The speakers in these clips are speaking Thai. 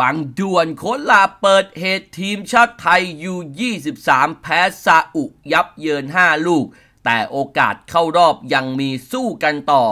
ฟังด่วนโคลาเปิดเหตุทีมชาติไทยยู23 แพ้ซาอุ ยับเยิน 5 ลูก แต่โอกาสเข้ารอบยังมีสู้กันต่อ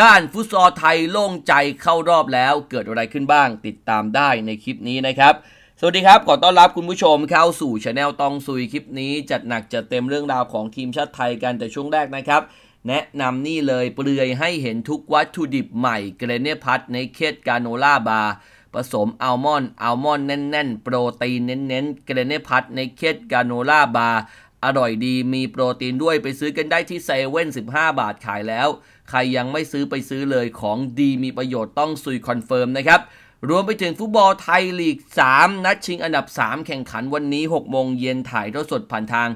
ด้านฟุตซอลไทยโล่งใจเข้ารอบแล้วเกิดอะไรขึ้นบ้างติดตามได้ในคลิปนี้นะครับ สวัสดีครับขอต้อนรับคุณผู้ชมเข้าสู่ช anel ตองซุยคลิปนี้ จัดหนักจัดเต็มเรื่องราวของทีมชาติไทยกันแต่ช่วงแรกนะครับ แนะนำนี่เลยเปลือยให้เห็นทุกวัตถุดิบใหม่เกรเนพัทในเคสกาโนล่าบาร์ผสมอัลมอนด์อัลมอนด์แน่นๆ โปรตีนเน้นๆเกรเนพัทในเคสกาโนล่าบาร์อร่อยดีมีโปรตีนด้วยไปซื้อกันได้ที่เซเว่น15 บาทขายแล้ว ใครยังไม่ซื้อไปซื้อเลยของดีมีประโยชน์ต้องซุยคอนเฟิร์มนะครับ รวมไปถึงฟุตบอลไทยลีก 3 นัดชิงอันดับ 3 แข่งขันวันนี้ 6 โมงเย็นถ่ายทอดสดผ่านทาง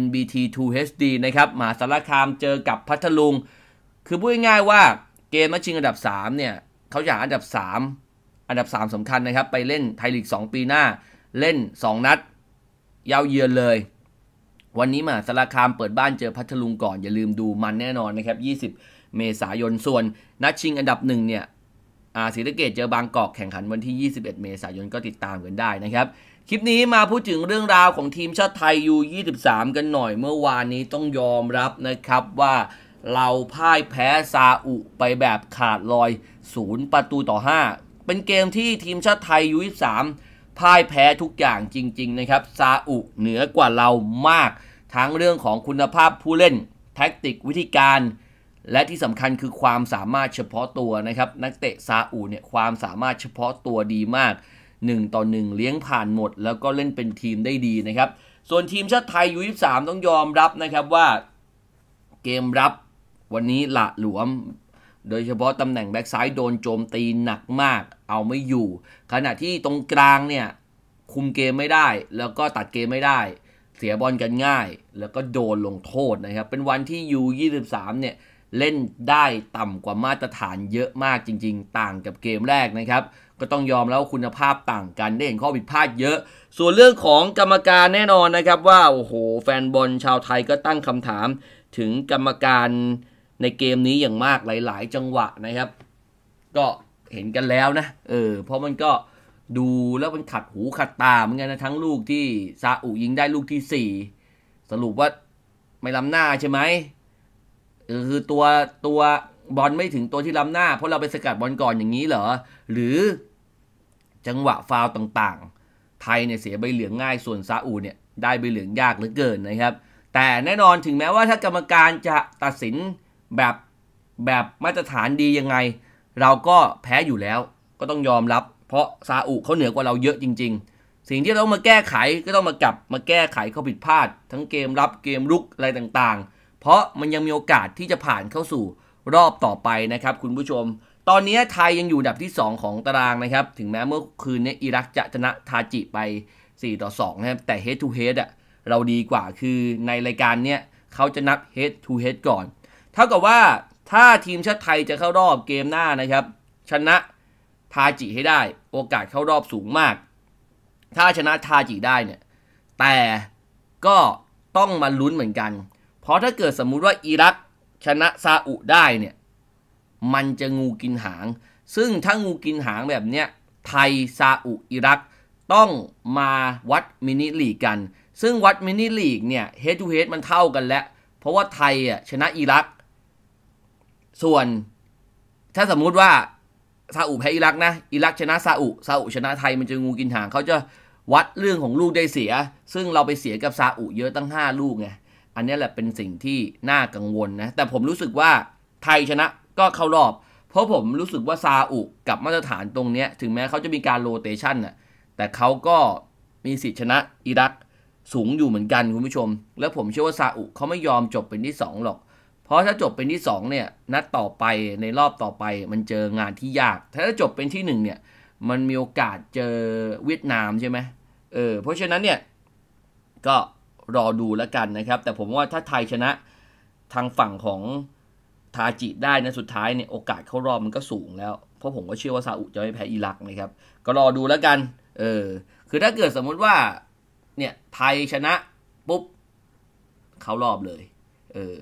NBT 2 HD นะครับมหาสารคามเจอกับพัทลุง คือพูดง่ายๆว่าเกมนัดชิงอันดับ3เนี่ยเขาอยากอันดับ3อันดับ 3สำคัญนะครับ ไปเล่นไทยลีก 2 ปีหน้าเล่น 2 นัดยาวเยือนเลย วันนี้มาสาคามเปิดบ้านเจอพัทลุงก่อนอย่าลืมดูมันแน่นอนนะครับ 20 เมษายน ส่วนนัดชิงอันดับ 1 เนี่ยอาศรีะเกตเจอบางกอกแข่งขันวันที่ 21 เมษายนก็ติดตามกันได้นะครับ คลิปนี้มาพูดถึงเรื่องราวของทีมชาติไทยยู23กันหน่อย เมื่อวานนี้ต้องยอมรับนะครับว่าเราพ่ายแพ้ซาอุไปแบบขาดลอย0ประตูต่อ5เป็นเกมที่ทีมชาติไทยยูา3พ่ายแพ้ทุกอย่างจริงๆนะครับ ซาอุเหนือกว่าเรามาก ทั้งเรื่องของคุณภาพผู้เล่นแท็กติกวิธีการ และที่สำคัญคือความสามารถเฉพาะตัวนะครับ นักเตะซาอุเนี่ยความสามารถเฉพาะตัวดีมาก1ต่อ1 เลี้ยงผ่านหมด แล้วก็เล่นเป็นทีมได้ดีนะครับ ส่วนทีมชาติไทยยูา3ต้องยอมรับนะครับว่า เกมรับวันนี้หละหลวมโดยเฉพาะตำแหน่งแบ็กซ้ายโดนโจมตีหนักมาก เอาไม่อยู่ ขณะที่ตรงกลางเนี่ย คุมเกมไม่ได้ แล้วก็ตัดเกมไม่ได้ เสียบอลกันง่าย แล้วก็โดนลงโทษนะครับ เป็นวันที่ยู23 เนี่ย เล่นได้ต่ำกว่ามาตรฐานเยอะมากจริงๆ ต่างกับเกมแรกนะครับ ก็ต้องยอมแล้วคุณภาพต่างกันได้เห็นข้อผิดพลาดเยอะ ส่วนเรื่องของกรรมการแน่นอนนะครับ ว่าโอ้โหแฟนบอลชาวไทยก็ตั้งคำถามถึงกรรมการในเกมนี้อย่างมากหลาย ๆ จังหวะนะครับ ก็เห็นกันแล้วนะ เออเพราะมันก็ดูแล้วมันขัดหูขัดตาเหมือนกันนะทั้งลูกที่ซาอุ ยิงได้ลูกที่สี่สรุปว่าไม่ล้ำหน้าใช่ไหมคือตัวตัวบอลไม่ถึงตัวที่ล้ำหน้าเพราะเราไปสกัดบอลก่อนอย่างนี้เหรอหรือจังหวะฟาวต่าง ๆ ไทยเนี่ยเสียใบเหลืองง่าย ส่วนซาอุเนี่ยได้ใบเหลืองยากเหลือเกินนะครับ แต่แน่นอนถึงแม้ว่าถ้ากรรมการจะตัดสินแบบแบบมาตรฐานดียังไง เราก็แพ้อยู่แล้วก็ต้องยอมรับ เพราะซาอุเขาเหนือกว่าเราเยอะจริง ๆ สิ่งที่เราต้องมาแก้ไขก็ต้องมากลับมาแก้ไขข้อผิดพลาด ทั้งเกมรับเกมลุกอะไรต่าง ๆ เพราะมันยังมีโอกาสที่จะผ่านเข้าสู่รอบต่อไปนะครับ คุณผู้ชม ตอนนี้ไทยยังอยู่ดับที่ 2 ของตารางนะครับ ถึงแม้เมื่อคืนนี้อิรักจะชนะทาจิไป4ต่อ2นะครับแต่ head to head อะเราดีกว่าคือในรายการเนี้ยเขาจะนับ head to head ก่อนท่ากับว่าถ้าทีมชาติไทยจะเข้ารอบเกมหน้านะครับ ชนะทาจิให้ได้ โอกาสเข้ารอบสูงมาก ถ้าชนะทาจิได้เนี่ยแต่ก็ต้องมาลุ้นเหมือนกัน เพราะถ้าเกิดสมมุติว่าอิรักชนะซาอุได้เนี่ยมันจะงูกินหาง ซึ่งถ้างูกินหางแบบเนี้ยไทยซาอุอิรักต้องมาวัดมินิลีกกัน ซึ่งวัดมินิลีกเนี่ยเฮดูเฮดมันเท่ากันแล้วเพราะว่าไทยอ่ะชนะอิรักส่วนถ้าสมมุติว่าซาอุแพ้อิรักนะอิรักชนะซาอุซาอุชนะไทยมันจะงูกินหางเขาจะวัดเรื่องของลูกได้เสีย ซึ่งเราไปเสียกับซาอุเยอะตั้ง 5 ลูกไงอันนี้แหละเป็นสิ่งที่น่ากังวลนะแต่ผมรู้สึกว่าไทยชนะก็เข้ารอบ เพราะผมรู้สึกว่าซาอุกับมาตรฐานตรงนี้ถึงแม้เขาจะมีการโรเตชันน่ะแต่เขาก็มีสิทธิชนะอิรักสูงอยู่เหมือนกันคุณผู้ชม และผมเชื่อว่าซาอุเขาไม่ยอมจบเป็นที่2หรอกเพราะถ้าจบเป็นที่2เนี่ย นัดต่อไปในรอบต่อไปมันเจองานที่ยากถ้าจบเป็นที่ 1เนี่ย มันมีโอกาสเจอเวียดนามใช่ไหมเออ เพราะฉะนั้นเนี่ย ก็รอดูแล้วกันนะครับ แต่ผมว่าถ้าไทยชนะทางฝั่งของทาจิได้นะสุดท้ายเนี่ยโอกาสเข้ารอบมันก็สูงแล้ว เพราะผมก็เชื่อว่าซาอุจะไม่แพ้อิรักนะครับ ก็รอดูแล้วกัน เออ คือถ้าเกิดสมมุติว่าเนี่ยไทยชนะปุ๊บเข้ารอบเลย เออ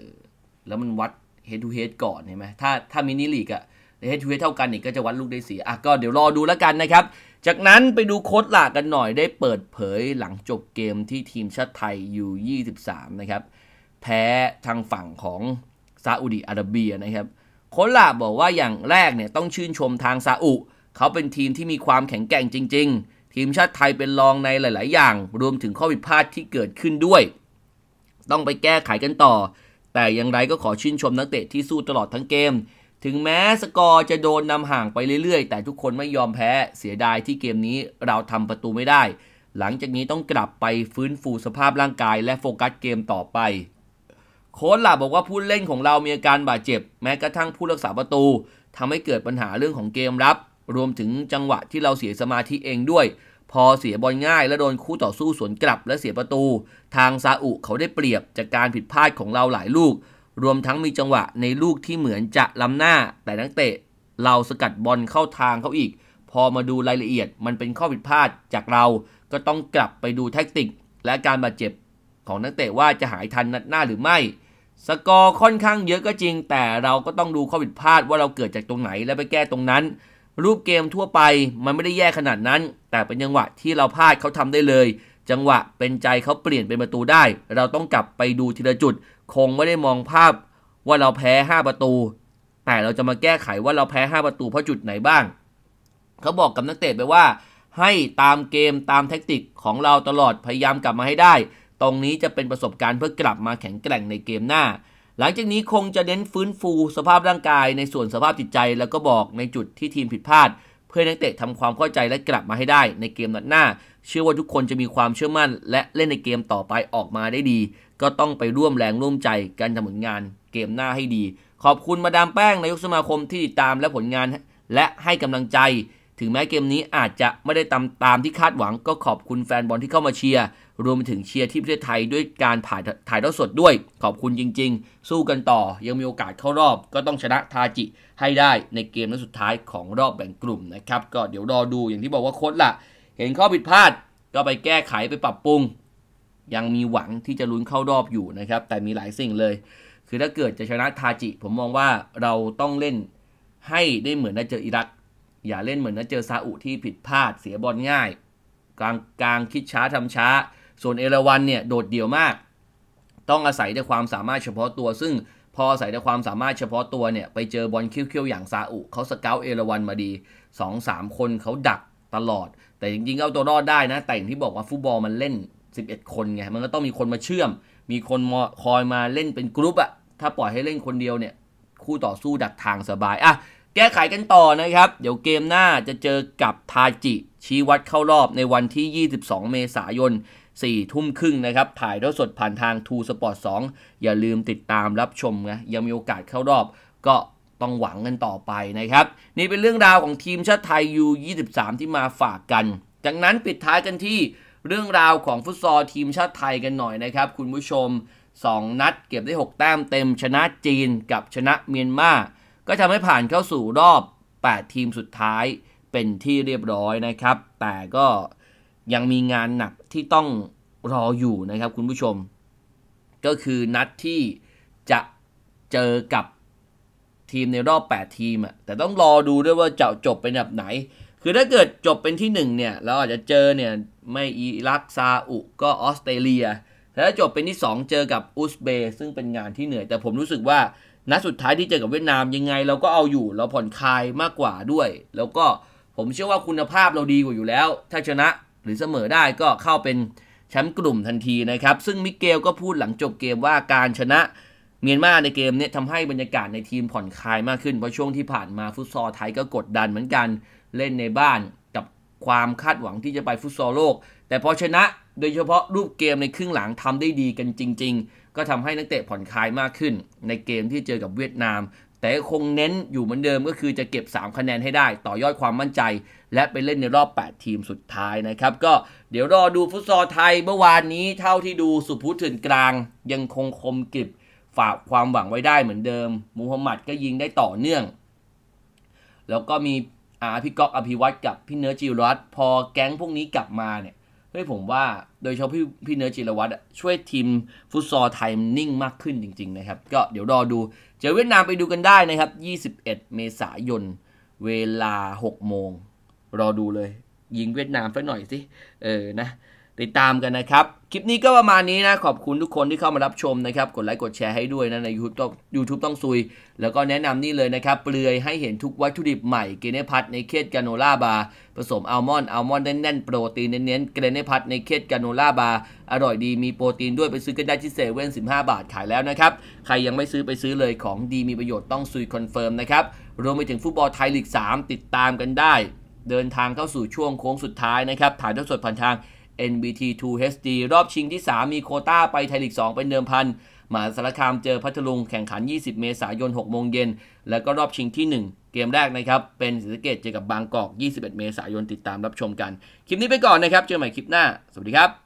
แล้วมันวัดเฮดทูเฮดก่อนเห็นไหมถ้าถ้ามินิลีกอะเฮดทูเฮดเท่ากันอีกก็จะวัดลูกได้เสียอ่ะก็เดี๋ยวรอดูแล้วกันนะครับ จากนั้นไปดูโค้ดหลักกันหน่อยได้เปิดเผยหลังจบเกมที่ทีมชาติไทยอยู่ 23 นะครับ แพ้ทางฝั่งของซาอุดีอาระเบียนะครับ โค้ดหลักบอกว่าอย่างแรกเนี่ย ต้องชื่นชมทางซาอุ เขาเป็นทีมที่มีความแข็งแกร่งจริง ๆ ทีมชาติไทยเป็นรองในหลาย ๆ อย่าง รวมถึงข้อผิดพลาดที่เกิดขึ้นด้วย ต้องไปแก้ไขกันต่อแต่อย่างไรก็ขอชื่นชมนักเตะที่สู้ตลอดทั้งเกม ถึงแม้สกอร์จะโดนนำห่างไปเรื่อยๆ แต่ทุกคนไม่ยอมแพ้เสียดายที่เกมนี้เราทำประตูไม่ได้ หลังจากนี้ต้องกลับไปฟื้นฟูสภาพร่างกายและโฟกัสเกมต่อไป โค้ชหลาบอกว่าผู้เล่นของเรามีอาการบาดเจ็บ แม้กระทั่งผู้รักษาประตูทำให้เกิดปัญหาเรื่องของเกมรับ รวมถึงจังหวะที่เราเสียสมาธิเองด้วยพอเสียบอลง่าย และโดนคู่ต่อสู้สวนกลับและเสียประตู ทางซาอุเขาได้เปรียบจากการผิดพลาดของเราหลายลูก รวมทั้งมีจังหวะในลูกที่เหมือนจะล้ำหน้า แต่นักเตะเราสกัดบอลเข้าทางเขาอีก พอมาดูรายละเอียดมันเป็นข้อผิดพลาดจากเราก็ต้องกลับไปดูแท็กติกและการบาดเจ็บ ของนักเตะว่าจะหายทันนัดหน้าหรือไม่สกอร์ค่อนข้างเยอะก็จริง แต่เราก็ต้องดูข้อผิดพลาดว่าเราเกิดจากตรงไหนและไปแก้ตรงนั้นรูปเกมทั่วไปมันไม่ได้แย่ขนาดนั้นแต่เป็นจังหวะที่เราพลาดเขาทำได้เลย จังหวะเป็นใจเขาเปลี่ยนเป็นประตูได้ เราต้องกลับไปดูทีละจุด คงไม่ได้มองภาพว่าเราแพ้5ประตู แต่เราจะมาแก้ไขว่าเราแพ้5ประตูเพราะจุดไหนบ้าง เขาบอกกับนักเตะไปว่าให้ตามเกมตามแท็กติกของเราตลอดพยายามกลับมาให้ได้ ตรงนี้จะเป็นประสบการณ์เพื่อกลับมาแข็งแกร่งในเกมหน้าหลังจากนี้คงจะเน้นฟื้นฟูสภาพร่างกายในส่วนสภาพจิตใจ แล้วก็บอกในจุดที่ทีมผิดพลาด เพื่อนักเตะทำความเข้าใจและกลับมาให้ได้ในเกมนัดหน้า เชื่อว่าทุกคนจะมีความเชื่อมั่น และเล่นในเกมต่อไปออกมาได้ดี ก็ต้องไปร่วมแรงร่วมใจกันทำผลงานเกมหน้าให้ดี ขอบคุณมาดามแป้ง นายกสมาคมที่ติดตามและผลงาน และให้กำลังใจ ถึงแม้เกมนี้อาจจะไม่ได้ตามตามที่คาดหวัง ก็ขอบคุณแฟนบอลที่เข้ามาเชียร์รวมไปถึงเชียร์ที่ประเทศไทยด้วยการถ่ายถ่ายทอดสดด้วย ขอบคุณจริงๆ สู้กันต่อยังมีโอกาสเข้ารอบ ก็ต้องชนะทาจิให้ได้ในเกมนัดสุดท้ายของรอบแบ่งกลุ่มนะครับ ก็เดี๋ยวรอดูอย่างที่บอกว่าโค้ดละเห็นข้อผิดพลาดก็ไปแก้ไขไปปรับปรุง ยังมีหวังที่จะลุ้นเข้ารอบอยู่นะครับ แต่มีหลายสิ่งเลย คือถ้าเกิดจะชนะทาจิ ผมมองว่าเราต้องเล่นให้ได้เหมือนนัดเจออิรักอย่าเล่นเหมือนนัดเจอซาอุที่ผิดพลาดเสียบอลง่ายกลางกลางคิดช้าทำช้าส่วนเอราวันเนี่ยโดดเดี่ยวมาก ต้องอาศัยแต่ความสามารถเฉพาะตัว ซึ่งพออาศัยแต่ความสามารถเฉพาะตัวเนี่ย ไปเจอบอลคิ้วๆอย่างซาอุเขาสเกลเอราวันมาดี2-3 คนเขาดักตลอด แต่จริงๆเอาตัวรอดได้นะ แต่อย่างที่บอกว่าฟุตบอลมันเล่น 11 คนไงมันก็ต้องมีคนมาเชื่อม มีคนคอยมาเล่นเป็นกรุ๊ปอะถ้าปล่อยให้เล่นคนเดียวเนี่ย คู่ต่อสู้ดักทางสบายอะแก้ไขกันต่อนะครับเดี๋ยวเกมหน้าจะเจอกับทาจิชี้วัดเข้ารอบในวันที่ 22 เมษายน4ทุ่มครึ่งนะครับ ถ่ายทอดสดผ่านทาง t ูสปอร์ตสอย่าลืมติดตามรับชมนะยังมีโอกาสเข้ารอบ ก็ต้องหวังกันต่อไปนะครับ นี่เป็นเรื่องราวของทีมชาติไทย U23 ที่มาฝากกัน จากนั้นปิดท้ายกันที่ เรื่องราวของฟุตซอลทีมชาติไทยกันหน่อยนะครับ คุณผู้ชม 2 นัดเก็บได้ 6 แต้มเต็มชนะจีนกับชนะเมียนมาก็ทำให้ผ่านเข้าสู่รอบ 8 ทีมสุดท้ายเป็นที่เรียบร้อยนะครับ แต่ก็ยังมีงานหนักที่ต้องรออยู่นะครับ คุณผู้ชม ก็คือนัดที่จะเจอกับทีมในรอบ8ทีมอะแต่ต้องรอดูด้วยว่าจะจบเป็นแบบไหน คือถ้าเกิดจบเป็นที่1เนี่ย เราอาจจะเจอเนี่ย ไม่อิรักซาอุ ก็ออสเตรเลียแต่ถ้าจบเป็นที่2เจอกับอุซเบยซึ่งเป็นงานที่เหนื่อย แต่ผมรู้สึกว่านัดสุดท้ายที่เจอกับเวียดนามยังไง เราก็เอาอยู่เราผ่อนคลายมากกว่าด้วย แล้วก็ผมเชื่อว่าคุณภาพเราดีกว่าอยู่แล้วถ้าชนะหรือเสมอได้ก็เข้าเป็นแชมป์กลุ่มทันทีนะครับ ซึ่งมิเกลก็พูดหลังจบเกมว่าการชนะเมียนมาในเกมนี้ทำให้บรรยากาศในทีมผ่อนคลายมากขึ้น เพราะช่วงที่ผ่านมาฟุตซอลไทยก็กดดันเหมือนกันเล่นในบ้านกับความคาดหวังที่จะไปฟุตซอลโลก แต่พอชนะโดยเฉพาะรูปเกมในครึ่งหลังทำได้ดีกันจริง ๆ ก็ทำให้นักเตะผ่อนคลายมากขึ้น ในเกมที่เจอกับเวียดนามแต่คงเน้นอยู่เหมือนเดิมก็คือจะเก็บ 3 คะแนนให้ได้ต่อยอดความมั่นใจและไปเล่นในรอบ 8 ทีมสุดท้ายนะครับ ก็เดี๋ยวรอดูฟุตซอลไทยเมื่อวานนี้เท่าที่ดูสุพุธึนกลาง ยังคงคมกริบฝากความหวังไว้ได้เหมือนเดิม มูฮัมหมัดก็ยิงได้ต่อเนื่อง แล้วก็มีอาพี่ก๊อกอภิวัตกับพี่เนื้อจิรัตพอแก๊งพวกนี้กลับมาเนี่ยฮ้ยผมว่าโดยเฉพาะพี่พี่เนื้อจิรวัตรช่วยทีมฟุตซอลไทยนิ่งมากขึ้นจริง ๆนะครับ ก็เดี๋ยวรอดู เจอเวียดนามไปดูกันได้นะครับ 21 เมษายนเวลา 6 โมงรอดูเลย ยิงเวียดนามสักหน่อยสิเออนะติดตามกันนะครับ คลิปนี้ก็ประมาณนี้นะ ขอบคุณทุกคนที่เข้ามารับชมนะครับ กดไลค์กดแชร์ให้ด้วยนะในยูทูบต้องยูทูบต้องซุย แล้วก็แนะนำนี่เลยนะครับ เปลือยให้เห็นทุกวัตถุดิบใหม่ เกเนพัทในเคสกาโนล่า บาร์ผสมอัลมอนด์อัลมอนด์แน่นๆโปรตีน เน้นๆเกเนพัทในเคสกาโนล่า บาร์อร่อยดีมีโปรตีนด้วยไปซื้อกันได้ที่เซเว่นสิบห้าบาทขายแล้วนะครับใครยังไม่ซื้อไปซื้อเลยของดีมีประโยชน์ต้องซุยคอนเฟิร์มนะครับรวมไปถึงฟุตบอลไทยลีก 3 ติดตามกันได้ เดินทางเข้าสู่ช่วงโค้งสุดท้ายนะครับถ่ายทอดสดผ่านทาง NBT 2 HD รอบชิงที่ 3 มีโคต้าไปไทยลีก2เป็นเดิมพันหมาสารคามเจอพัทลุง แข่งขัน 20 เมษายน6โมงเย็นแล้วก็รอบชิงที่ 1 เกมแรกนะครับ เป็นศรีสะเกดเจอกับบางกอก 21 เมษายนติดตามรับชมกัน คลิปนี้ไปก่อนนะครับเจอใหม่คลิปหน้า สวัสดีครับ